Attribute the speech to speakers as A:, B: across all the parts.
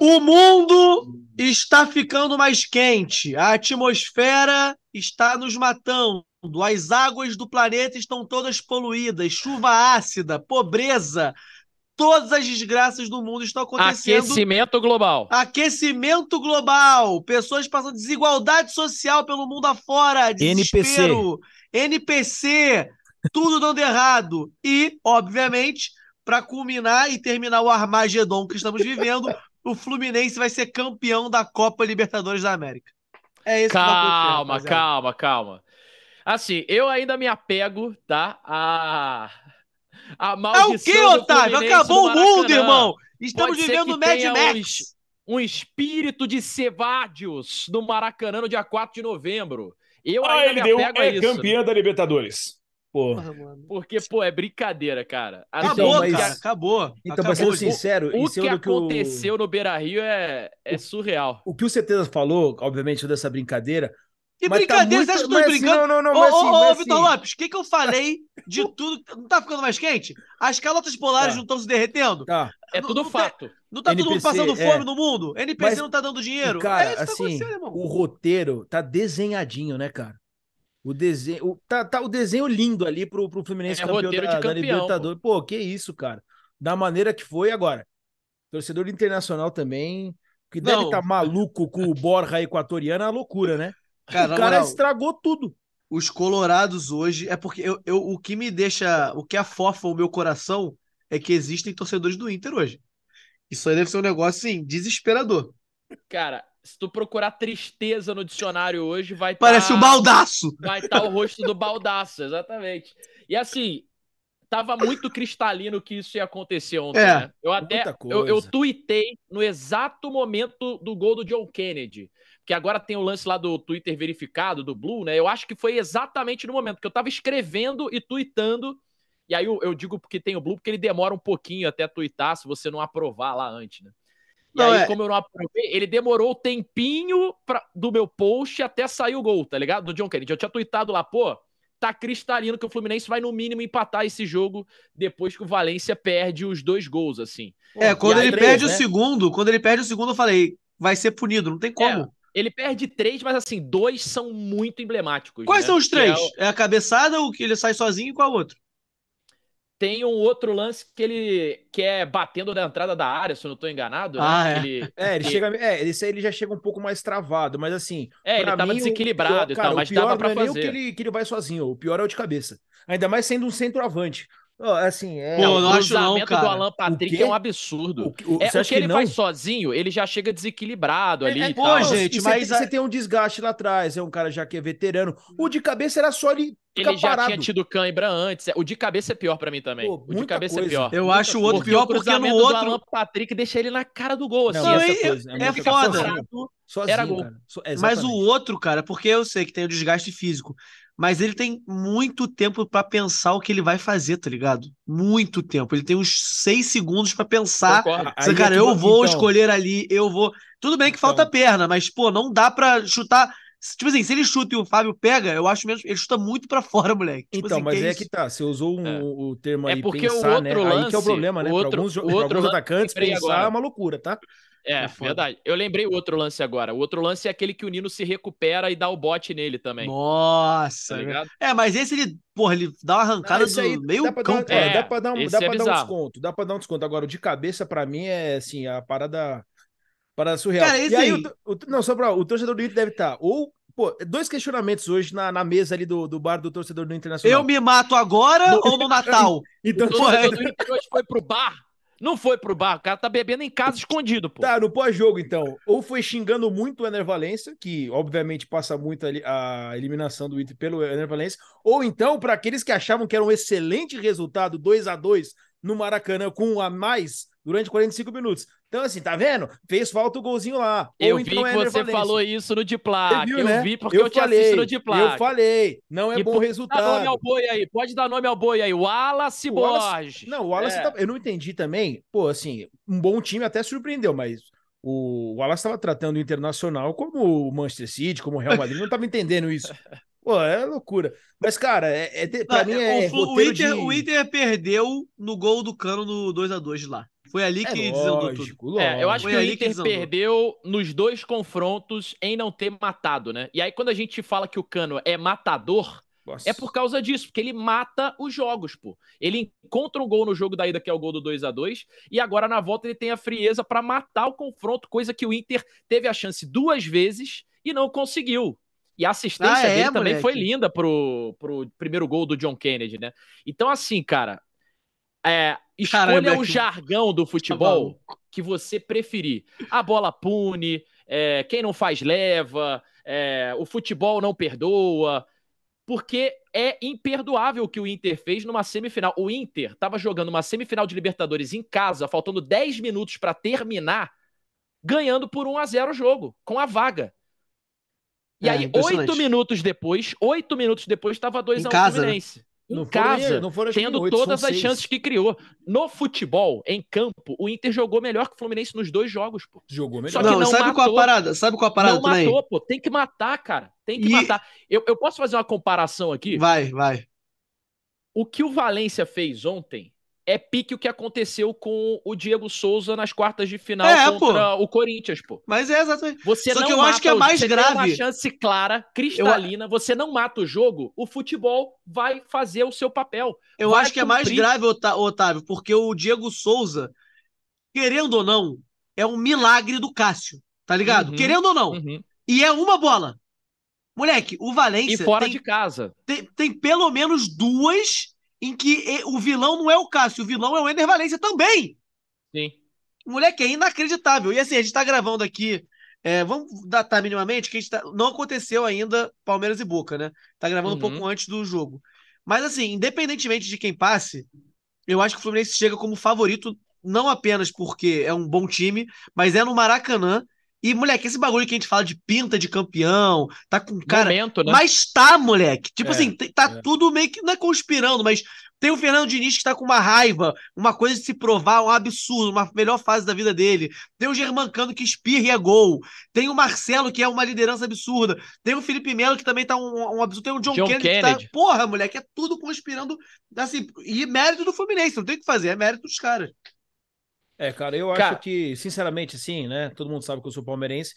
A: O mundo está ficando mais quente, a atmosfera está nos matando, as águas do planeta estão todas poluídas, chuva ácida, pobreza, todas as desgraças do mundo estão acontecendo. Aquecimento global. Aquecimento global. Pessoas passando desigualdade social pelo mundo afora, desespero, NPC, NPC tudo dando errado. E, obviamente, para culminar e terminar o Armagedon que estamos vivendo, o Fluminense vai ser campeão da Copa Libertadores da América.
B: É isso calma, que calma, calma. Assim, eu ainda me apego, tá? A, a maldição. É o que, Otávio? Acabou o mundo, irmão! Estamos Pode vivendo Mad Max. Um, um, espírito de Cevádios no Maracanã no dia 4 de novembro. Eu ah, ainda me apego a é isso. É campeão
C: da Libertadores. Porra, mano.
B: Porque, pô, é brincadeira, cara. Assim, acabou, então, mas... cara, acabou. Então, acabou. pra ser sincero, o, que aconteceu o... no Beira Rio é, é o,
C: surreal. O que o Certeza falou, obviamente, dessa brincadeira. Que tá brincadeira, tá muito... você acha
A: que eu tô brincando? Assim, não, não, não. Ô, assim, ô, ô assim. Vitor Lopes, o que, que eu falei de tudo? Não tá ficando mais quente? As calotas polares tá. não estão se derretendo? Tá. É tudo não fato. Tá, não tá NPC, todo mundo passando fome é. no mundo? NPC mas, não tá dando dinheiro? Cara, é isso que tá assim, acontecendo, irmão. O roteiro
C: tá desenhadinho, né, cara? O desenho, o, tá, tá o desenho lindo ali pro, pro Fluminense é, é campeão, da, campeão da, Libertadores. Pô. pô, que isso, cara. Da maneira que foi agora. Torcedor internacional também, que deve estar tá maluco com o Borja equatoriano, é uma loucura,
A: né? Cara, o cara moral, estragou tudo. Os colorados hoje, é porque eu, eu, o que me deixa, o que afofa o meu coração é que existem torcedores do Inter hoje. Isso aí deve ser um negócio, assim, desesperador.
B: Cara, se tu procurar tristeza no dicionário hoje, vai tá Parece tá... o baldaço! Vai estar tá o rosto do baldaço, exatamente. E assim, tava muito cristalino que isso ia acontecer ontem, é, né? Eu até eu, eu tuitei no exato momento do gol do John Kennedy. Que agora tem o lance lá do Twitter verificado, do Blue, né? Eu acho que foi exatamente no momento que eu tava escrevendo e tweetando. E aí eu, eu digo porque tem o Blue, porque ele demora um pouquinho até tuitar, se você não aprovar lá antes, né? E não, aí, é... como eu não aprovei, ele demorou o tempinho pra, do meu post até sair o gol, tá ligado? Do John Kennedy. Eu tinha tweetado lá, pô, tá cristalino que o Fluminense vai no mínimo empatar esse jogo depois que o Valência perde os dois gols, assim. É, quando ele perde o né?
A: segundo, quando ele perde o segundo, eu falei, vai ser punido, não tem é, como. É. Ele perde três, mas assim, dois são muito emblemáticos. Quais né? são os é três? É, o... é, a cabeçada, o que ele sai sozinho e qual outro?
B: Tem um outro lance que ele que é batendo na entrada da área, se eu não estou enganado. Né? Ah, né? é. Ele, é, ele que... chega,
C: é, esse aí ele já chega um pouco mais travado, mas assim. É, ele tava mim, desequilibrado o, cara, e tal, mas o pior dava pra não fazer. É nem o que ele, que ele vai sozinho, o pior é o de cabeça. Ainda mais sendo um centroavante. Assim, é. Pô, o cruzamento não, do Alan Patrick é um
B: absurdo. O, que, o, é, o que ele não? faz sozinho, ele já chega desequilibrado é, ali. É, e pô, tal. gente, e mas. Você, a... você
C: tem um desgaste lá atrás, é um cara já que é veterano. O de cabeça era só ele. Ele já parado. tinha
B: tido cãibra antes. É, o de cabeça é pior para mim também. Pô, o de cabeça é coisa. é pior. Eu acho o outro porque pior porque o cruzamento outro... do Alan Patrick deixa ele na cara do gol. Assim, não, essa coisa. É, é foda. Sozinho, era gol.
A: Mas o outro, cara, porque eu sei que tem o desgaste físico mas ele tem muito tempo para pensar o que ele vai fazer, tá ligado? Muito tempo. Ele tem uns seis segundos para pensar. Você, cara, eu vou então... escolher ali, eu vou. Tudo bem que então... falta perna, mas, pô, não dá para chutar Tipo assim, se ele chuta e o Fábio pega, eu acho mesmo. Ele chuta muito para fora, moleque. Tipo então, assim, mas que é, é que tá.
C: Você usou um, é. o termo é aí. É porque pensar, o outro né? lance. Aí que é o problema, né? outro, pra alguns, o alguns atacantes, pensar agora.
B: é uma
A: loucura, tá?
B: É, é verdade. Eu lembrei o outro lance agora. O outro lance é aquele que o Nino se recupera e dá o bote nele também.
A: Nossa! Tá é, é mas esse ele, porra, ele dá uma arrancada Não, ah, aí, do meio dá campo. é, dá pra, dar um, dá é pra dar um
C: desconto. Dá pra dar um desconto. Agora, de cabeça, para mim, é assim, a parada. Parada surreal. Cara, esse e aí, aí o, o, não, só pra, o torcedor do Inter deve estar tá, ou Pô, dois questionamentos hoje na, na mesa ali do, do bar do torcedor do Internacional. Eu me mato agora no... ou no Natal? então, o torcedor do Inter
B: hoje foi pro bar? Não foi pro bar, o cara tá bebendo
C: em casa escondido, pô. Tá, no pós-jogo, então. Ou foi xingando muito o Ener que obviamente passa muito a, a eliminação do Inter pelo Ener ou então, para aqueles que achavam que era um excelente resultado 2 a 2 no Maracanã com um a mais durante 45 minutos. Então, assim, tá vendo? Fez falta o golzinho lá. Eu vi que você falou isso
B: no Diplá. Viu, eu né? vi porque eu, eu te falei, assisto no Diplá. Eu falei, não é e bom resultado. Pode dar nome ao boi aí, pode dar nome ao boi aí. Wallace, o Wallace Borges. Não, o Wallace, é. tá... eu
C: não entendi também. Pô, assim, um bom time até surpreendeu, mas o Wallace estava tratando o Internacional como o Manchester City, como o Real Madrid, não estava entendendo isso. Pô, é loucura. Mas, cara, é, é, mim é. é o, o Inter,
A: de... o Inter perdeu no gol do cano no 2x2 lá. É é, foi ali que tudo. É, eu acho Foi que o Inter que
B: perdeu nos dois confrontos em não ter matado, né? E aí quando a gente fala que o Cano é matador, Nossa. é por causa disso, porque ele mata os jogos, pô. Ele encontra um gol no jogo da ida que é o gol do 2 a 2 e agora na volta ele tem a frieza para matar o confronto, coisa que o Inter teve a chance duas vezes e não conseguiu. E a assistência ah, é, dele também foi linda pro, pro primeiro gol do John Kennedy, né? Então, assim, cara, é, escolha Caramba, o jargão do tá futebol tá que você preferir. A bola pune, é, quem não faz leva, é, o futebol não perdoa. Porque é imperdoável o que o Inter fez numa semifinal. O Inter estava jogando uma semifinal de Libertadores em casa, faltando 10 minutos para terminar, ganhando por 1 a 0 o jogo, com a vaga. E é, aí, oito minutos depois, oito minutos depois, estava 2x1 um né? Fluminense. Em casa, foram, tendo 8, todas as chances que criou. No futebol, em campo, o Inter jogou melhor que o Fluminense nos dois jogos, pô. Jogou melhor. Só que não, não sabe matou, qual a parada? Sabe qual a parada não também? matou, pô. Tem que matar, cara. Tem que e... matar. Eu, eu posso fazer uma comparação aqui? Vai, vai. O que o Valência fez ontem é pique o que aconteceu com o Diego Souza nas quartas de final é, contra pô. o Corinthians, pô. Mas é exatamente. Você Só não que eu acho que é mais você grave. Tem uma chance clara, cristalina, eu... você não mata o jogo, o futebol vai fazer o seu papel.
A: Eu acho que cumprir. é mais grave, Otávio, porque o Diego Souza, querendo ou não, é um milagre do Cássio, tá ligado? Uhum, querendo ou não. Uhum. E é uma bola. Moleque, o Valência. E fora tem, de casa. Tem, tem pelo menos duas em que o vilão não é o Cássio, o vilão é o Ender Valência também. Sim. moleque é inacreditável. E assim, a gente tá gravando aqui. É, vamos datar minimamente, que a gente tá, não aconteceu ainda Palmeiras e Boca, né? Tá gravando uhum. um pouco uhum. antes do jogo. Mas assim, independentemente de quem passe, eu acho que o Fluminense chega como favorito, não apenas porque é um bom time, mas é no Maracanã e, moleque, esse bagulho que a gente fala de pinta de campeão, tá com cara. Momento, né? Mas tá, moleque. Tipo é, assim, tá é. tudo meio que não é conspirando, mas tem o Fernando Diniz que tá com uma raiva, uma coisa de se provar, um absurdo, uma melhor fase da vida dele. Tem o Germancano que espirra e é gol. Tem o Marcelo, que é uma liderança absurda. Tem o Felipe Melo, que também tá um, um absurdo. Tem o John, John Kennedy, tá Kennedy. Tá... Porra, moleque, é tudo conspirando. Assim, e mérito do Fluminense, não tem o que fazer, é mérito dos caras.
C: É, cara, eu cara... acho que, sinceramente, sim, né? Todo mundo sabe que eu sou palmeirense,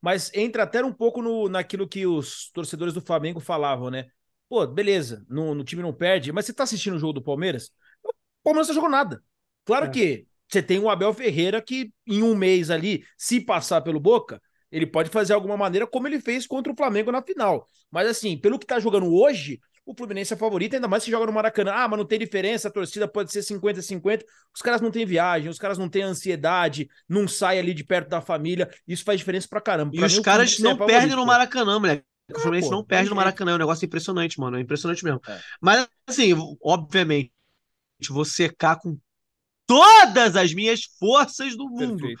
C: mas entra até um pouco no, naquilo que os torcedores do Flamengo falavam, né? Pô, beleza, no, no time não perde, mas você tá assistindo o jogo do Palmeiras? O Palmeiras não jogou nada. Claro é. que você tem o Abel Ferreira que, em um mês ali, se passar pelo Boca, ele pode fazer alguma maneira como ele fez contra o Flamengo na final. Mas assim, pelo que tá jogando hoje, o Fluminense é favorito, ainda mais se joga no Maracanã. Ah, mas não tem diferença, a torcida pode ser 50-50. Os caras não têm viagem, os caras não têm ansiedade, não sai ali de perto da família. Isso faz diferença pra caramba. Pra e os caras é não é perdem no
A: Maracanã, moleque. É, o Fluminense é, pô, não perde é no Maracanã, é um negócio impressionante, mano. É impressionante mesmo. É. Mas, assim, obviamente, vou secar com todas as minhas forças do mundo. Perfeito.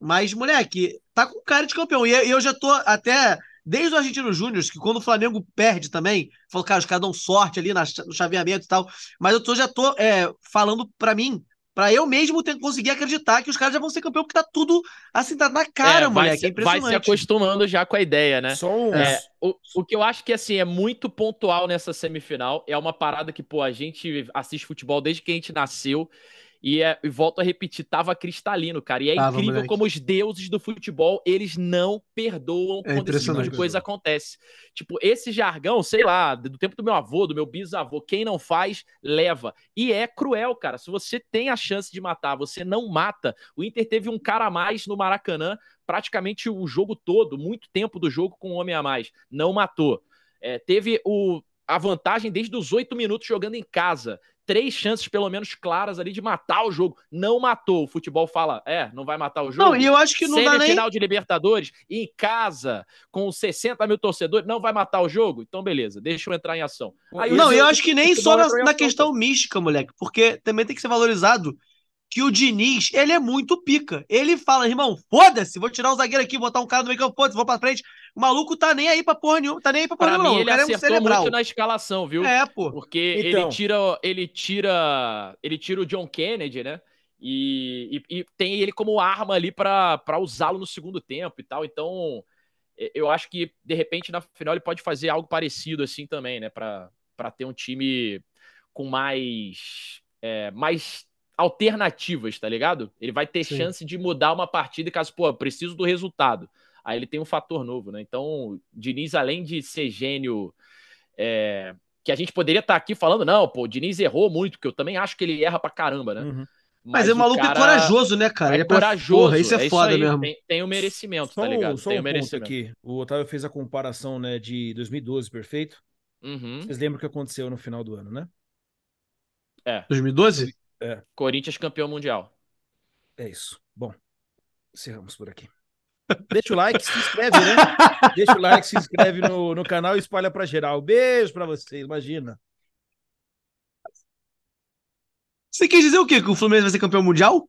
A: Mas, moleque, tá com cara de campeão. E eu já tô até Desde o Argentino Júnior, que quando o Flamengo perde também, falou, cara, os caras dão sorte ali no chaveamento e tal. Mas eu tô, já tô é, falando para mim, para eu mesmo ter, conseguir acreditar que os caras já vão ser campeão, porque tá tudo assim, tá na é, cara, é, moleque. Se, é impressionante. Vai se
B: acostumando já com a ideia, né? Só um... É, o, o que eu acho que, assim, é muito pontual nessa semifinal. É uma parada que, pô, a gente assiste futebol desde que a gente nasceu. E, é, e volto a repetir, tava cristalino, cara. E é incrível moleque. como os deuses do futebol, eles não perdoam é quando esse tipo de coisa acontece. Tipo, esse jargão, sei lá, do tempo do meu avô, do meu bisavô, quem não faz, leva. E é cruel, cara. Se você tem a chance de matar, você não mata. O Inter teve um cara a mais no Maracanã praticamente o jogo todo, muito tempo do jogo com um homem a mais. Não matou. É, teve o a vantagem desde os oito minutos jogando em casa três chances, pelo menos, claras ali de matar o jogo. Não matou. O futebol fala, é, não vai matar o jogo. Não, e eu acho que não Semifinal dá final de Libertadores, em casa, com 60 mil torcedores, não vai matar o jogo? Então, beleza, deixa eu entrar em ação. Aí, não, eu é acho que tipo nem só na, na questão
A: mística, moleque, porque também tem que ser valorizado que o Diniz, ele é muito pica. Ele fala, irmão, foda-se, vou tirar o um zagueiro aqui, botar um cara no meio campo, foda-se, vou pra frente. O maluco tá nem aí pra porra nenhuma, tá nem aí pra porra nenhuma. Ele Mim, ele acertou é um muito na
B: escalação, viu? É, pô. Porque então... ele tira, ele tira, ele tira o John Kennedy, né? E, e, e tem ele como arma ali para usá-lo no segundo tempo e tal. Então, eu acho que de repente na final ele pode fazer algo parecido assim também, né? Para ter um time com mais é, mais alternativas, tá ligado? Ele vai ter Sim. chance de mudar uma partida caso, pô, preciso do resultado. Aí ele tem um fator novo, né? Então, Diniz, além de ser gênio, é, que a gente poderia estar tá aqui falando, não, pô, o Diniz errou muito, que eu também acho que ele erra pra caramba, né? Uhum. Mas, Mas é maluco corajoso,
A: né, cara? É, é corajoso. Porra, isso é, é foda isso aí, mesmo.
B: Tem, o merecimento, só tá ligado? só tem um o merecimento. aqui. O Otávio fez a comparação,
C: né, de 2012, perfeito?
B: Uhum. Vocês lembram
C: o que aconteceu no final do ano, né? É.
B: 2012? É. Corinthians campeão mundial. É isso. Bom, encerramos por aqui.
C: Deixa o like, se inscreve, né? Deixa o like, se inscreve no, no canal e espalha para geral. Beijo para vocês, imagina.
A: Você quer dizer o quê? Que o Fluminense vai ser campeão mundial?